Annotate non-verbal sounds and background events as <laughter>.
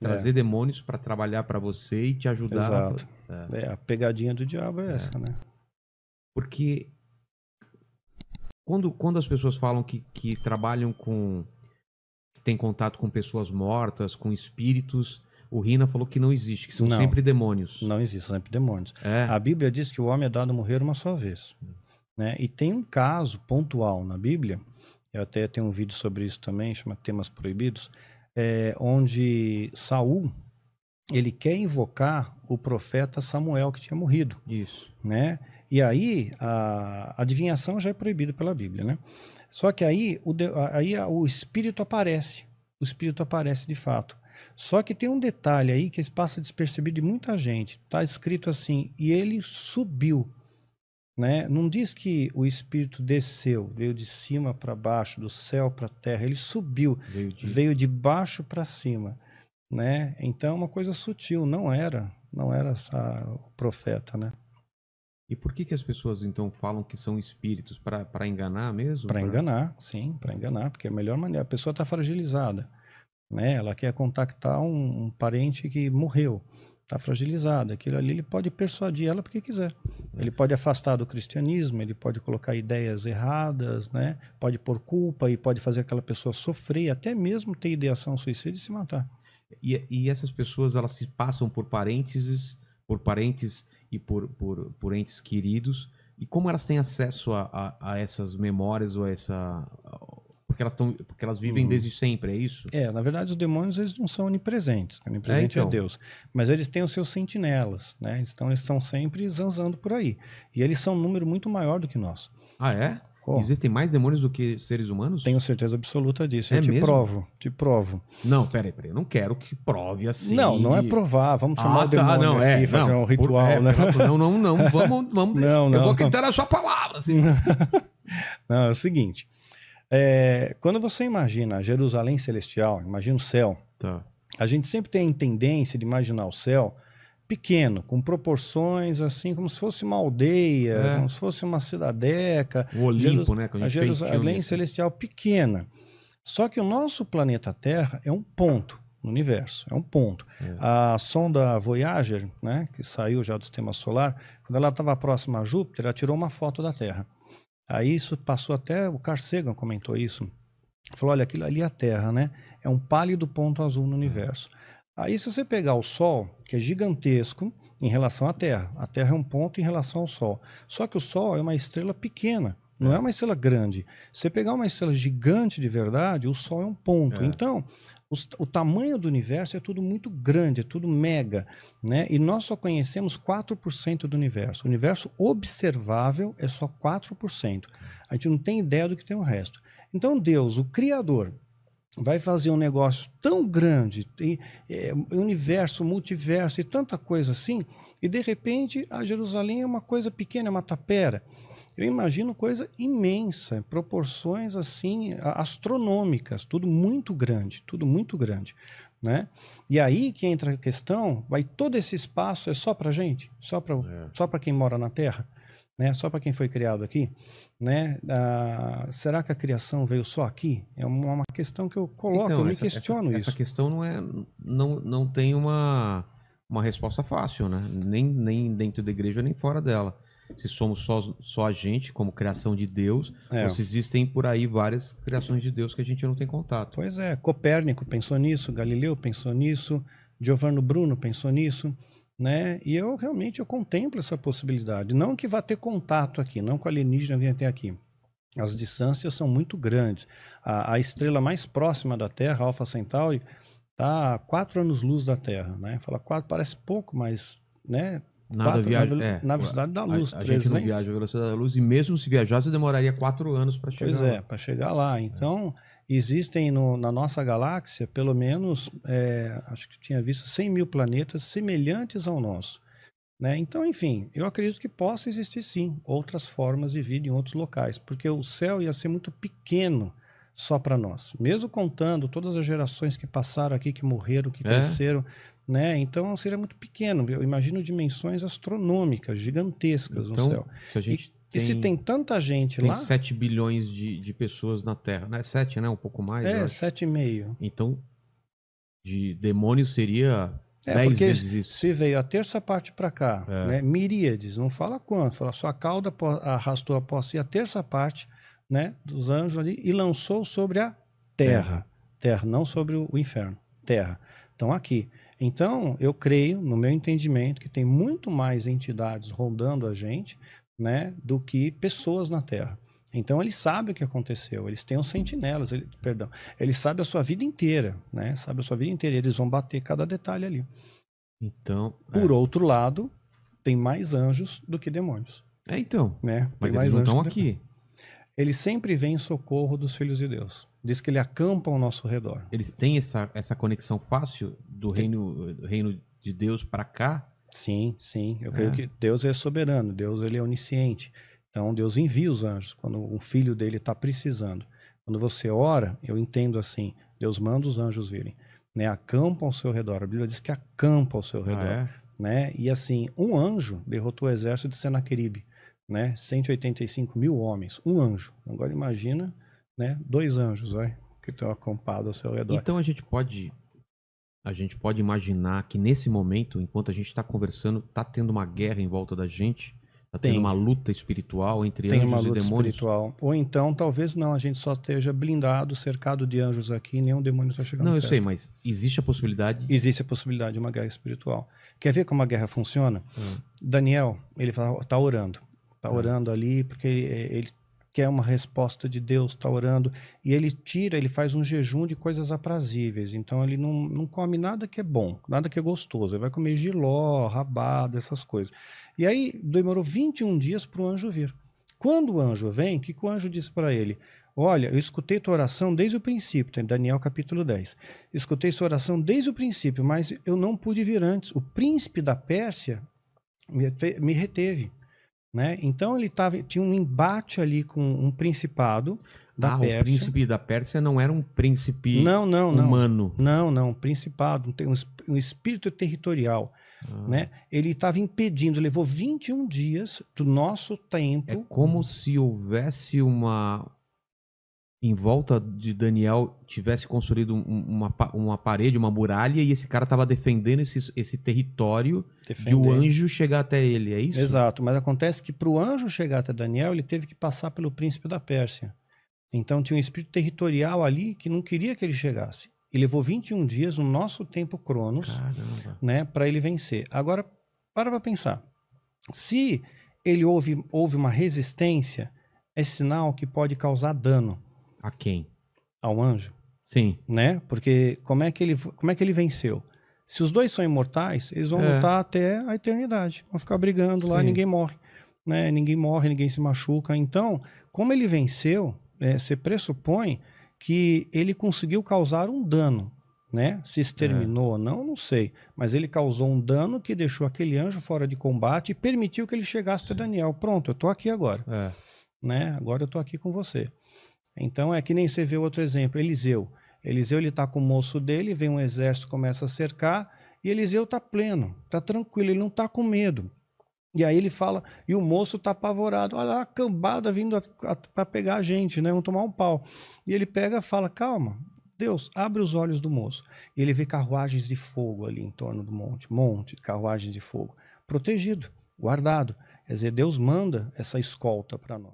trazer é. demônios para trabalhar para você e te ajudar. Exato. A... É. é. a pegadinha do diabo é, é, essa, né? Porque quando, quando as pessoas falam que, que trabalham com. que tem contato com pessoas mortas, com espíritos. O Rina falou que não existe, que são não, sempre demônios. Não existe, sempre demônios. É. A Bíblia diz que o homem é dado a morrer uma só vez. Hum. Né? E tem um caso pontual na Bíblia, eu até tenho um vídeo sobre isso também, chama Temas Proibidos, é, onde Saul ele quer invocar o profeta Samuel que tinha morrido. Isso. Né? E aí a adivinhação já é proibida pela Bíblia, né? Só que aí o, aí o espírito aparece, o espírito aparece de fato. Só que tem um detalhe aí que passa despercebido de muita gente. Está escrito assim: e ele subiu né? Não diz que o Espírito desceu, veio de cima para baixo, do céu para a terra, ele subiu, veio de, veio de baixo para cima. Né? Então, é uma coisa sutil, não era, não era essa, o profeta. Né? E por que, que as pessoas então falam que são espíritos? Para enganar mesmo? Para enganar, sim, para enganar, porque é a melhor maneira. A pessoa está fragilizada, né? ela quer contactar um, um parente que morreu está fragilizado. Aquilo ali ele pode persuadir ela porque quiser. Ele pode afastar do cristianismo, ele pode colocar ideias erradas, né? pode pôr culpa e pode fazer aquela pessoa sofrer, até mesmo ter ideação suicida e se matar. E, e essas pessoas elas se passam por parentes, por parentes e por, por, por entes queridos. E como elas têm acesso a, a, a essas memórias ou a essa, porque elas, porque elas vivem uhum. desde sempre, é isso? É, na verdade, os demônios eles não são onipresentes. Onipresente é, é então. é Deus. Mas eles têm os seus sentinelas, né? Então eles estão sempre zanzando por aí. E eles são um número muito maior do que nós. Ah, é? Oh. Existem mais demônios do que seres humanos? Tenho certeza absoluta disso. É eu te mesmo? provo, te provo. Não, peraí, peraí. Eu não quero que prove assim. Não, não é provar. Vamos ah, chamar ah, tá. o demônio tá, não, é, fazer não, um ritual, por, é, né? Não, não, não. Vamos, vamos. não, <laughs> não, eu vou acreditar na sua palavra, assim. <laughs> não, é o seguinte. É, quando você imagina Jerusalém Celestial, imagina o céu. Tá. A gente sempre tem a tendência de imaginar o céu pequeno, com proporções assim, como se fosse uma aldeia, é. como se fosse uma cidadeca. O Olimpo, Jeru né? a, a Jerusalém assim. Celestial pequena. Só que o nosso planeta Terra é um ponto no universo, é um ponto. É. A sonda Voyager, né, que saiu já do sistema solar, quando ela estava próxima a Júpiter, ela tirou uma foto da Terra. Aí isso passou até, o Carl comentou isso, falou, olha, aquilo ali é a Terra, né? É um pálido ponto azul no universo. Aí se você pegar o Sol, que é gigantesco em relação à Terra, a Terra é um ponto em relação ao Sol. Só que o Sol é uma estrela pequena, não é, é uma estrela grande. Se você pegar uma estrela gigante de verdade, o Sol é um ponto. É. Então, o tamanho do universo é tudo muito grande, é tudo mega, né? E nós só conhecemos 4% do universo. O universo observável é só 4%. A gente não tem ideia do que tem o resto. Então Deus, o criador, vai fazer um negócio tão grande, tem é, universo, multiverso e tanta coisa assim, e de repente a Jerusalém é uma coisa pequena, é uma tapera. Eu imagino coisa imensa, proporções assim astronômicas, tudo muito grande, tudo muito grande, né? E aí que entra a questão, vai todo esse espaço é só para gente, só para é. só para quem mora na Terra né? Só para quem foi criado aqui, né? Ah, será que a criação veio só aqui? É uma, questão que eu coloco, então, eu me essa, questiono essa, isso. Essa questão não é, não, não tem uma, uma resposta fácil, né? Nem, nem dentro da igreja nem fora dela. Se somos só, só a gente, como criação de Deus, é. ou se existem por aí várias criações de Deus que a gente não tem contato. Pois é, Copérnico pensou nisso, Galileu pensou nisso, Giovanni Bruno pensou nisso né? E eu realmente eu contemplo essa possibilidade, não que vá ter contato aqui, não que o alienígena venha até aqui. As distâncias são muito grandes. A, a estrela mais próxima da Terra, Alpha Centauri, está a quatro anos-luz da Terra, né? Fala quatro, parece pouco, mas, né? Nada quatro, viaja, na, é, na velocidade da luz. A, a gente não viaja na velocidade da luz e mesmo se viajasse demoraria quatro anos para chegar. Pois é, para chegar lá. É, é. Então é Existem no, na nossa galáxia, pelo menos, é, acho que tinha visto 100 mil planetas semelhantes ao nosso. Né? Então, enfim, eu acredito que possa existir sim outras formas de vida em outros locais, porque o céu ia ser muito pequeno só para nós. Mesmo contando todas as gerações que passaram aqui, que morreram, que é. cresceram, né? Então seria muito pequeno. Eu imagino dimensões astronômicas, gigantescas então, no céu. Se a gente tem, e se tem tanta gente tem lá. 7 bilhões de, de pessoas na Terra, né? 7, né? Um pouco mais. É, 7,5. Então, de demônio seria é, porque vezes isso. Se veio a terça parte para cá, é. né? Miríades, não fala quanto, fala sua cauda arrastou a posse a terça parte né, dos anjos ali e lançou sobre a terra. terra. Terra, não sobre o inferno. Terra. Então, aqui. Então, eu creio, no meu entendimento, que tem muito mais entidades rondando a gente né, do que pessoas na Terra. Então eles sabem o que aconteceu, eles têm os sentinelas, ele, perdão, eles sabem a sua vida inteira, né? Sabe a sua vida inteira, eles vão bater cada detalhe ali. Então, por é. outro lado, tem mais anjos do que demônios. É então, né? Mas tem eles não estão aqui. Ele sempre vem em socorro dos filhos de Deus. Diz que ele acampa ao nosso redor. Eles têm essa, essa conexão fácil do reino, reino de Deus para cá Sim, sim. Eu é. creio que Deus é soberano, Deus ele é onisciente. Então Deus envia os anjos quando um filho dele está precisando. Quando você ora, eu entendo assim, Deus manda os anjos virem, né? acampa ao seu redor. A Bíblia diz que acampa ao seu ah, redor, ah, é? né? E assim, um anjo derrotou o exército de Senaqueribe, né? 185 mil homens, um anjo. Agora imagina, né? Dois anjos, vai, que estão acampados ao seu redor. Então a gente pode a gente pode imaginar que nesse momento, enquanto a gente está conversando, está tendo uma guerra em volta da gente, está tendo uma luta espiritual entre Tem anjos uma luta e demônios. Espiritual. Ou então, talvez não, a gente só esteja blindado, cercado de anjos aqui, nenhum demônio está chegando. Não, eu perto. sei, mas existe a possibilidade. Existe a possibilidade de uma guerra espiritual. Quer ver como a guerra funciona? Hum. Daniel, ele está orando. Está hum. Tá. orando ali porque eh, ele quer uma resposta de Deus, está orando, e ele tira, ele faz um jejum de coisas aprazíveis. Então ele não, não come nada que é bom, nada que é gostoso. Ele vai comer giló, rabado, essas coisas. E aí demorou 21 dias para o anjo vir. Quando o anjo vem, o que, que o anjo disse para ele? Olha, eu escutei tua oração desde o princípio, tem tá Daniel capítulo 10. Escutei sua oração desde o princípio, mas eu não pude vir antes. O príncipe da Pérsia me reteve. Né? Então ele tava, tinha um embate ali com um principado da ah, Pérsia. O príncipe da Pérsia não era um príncipe não, não, humano. Não, não, Um principado, um, um espírito territorial. Ah. Né? Ele estava impedindo, levou 21 dias do nosso tempo. É como se houvesse uma, em volta de Daniel tivesse construído uma, uma parede, uma muralha, e esse cara estava defendendo esse, esse território defendendo. de o um anjo chegar até ele, é isso? Exato, mas acontece que para o anjo chegar até Daniel, ele teve que passar pelo príncipe da Pérsia. Então tinha um espírito territorial ali que não queria que ele chegasse. E levou 21 dias no nosso tempo Cronos né, para ele vencer. Agora, para para pensar. Se ele houve, houve uma resistência, é sinal que pode causar dano. A quem? Ao anjo. Sim. Né? Porque como é que ele, como é que ele venceu? Se os dois são imortais, eles vão é. lutar até a eternidade. Vão ficar brigando lá, Sim. ninguém morre. Né? Ninguém morre, ninguém se machuca. Então, como ele venceu, é, você pressupõe que ele conseguiu causar um dano. Né? Se exterminou é. ou não, não sei. Mas ele causou um dano que deixou aquele anjo fora de combate e permitiu que ele chegasse até Daniel. Pronto, eu estou aqui agora. É. Né? Agora eu estou aqui com você. Então é que nem você vê outro exemplo, Eliseu. Eliseu ele está com o moço dele, vem um exército, começa a cercar, e Eliseu está pleno, está tranquilo, ele não está com medo. E aí ele fala, e o moço está apavorado, olha lá a cambada vindo para pegar a gente, né? Vamos tomar um pau. E ele pega fala, calma, Deus, abre os olhos do moço. E ele vê carruagens de fogo ali em torno do monte, monte de carruagens de fogo, protegido, guardado. Quer dizer, Deus manda essa escolta para nós.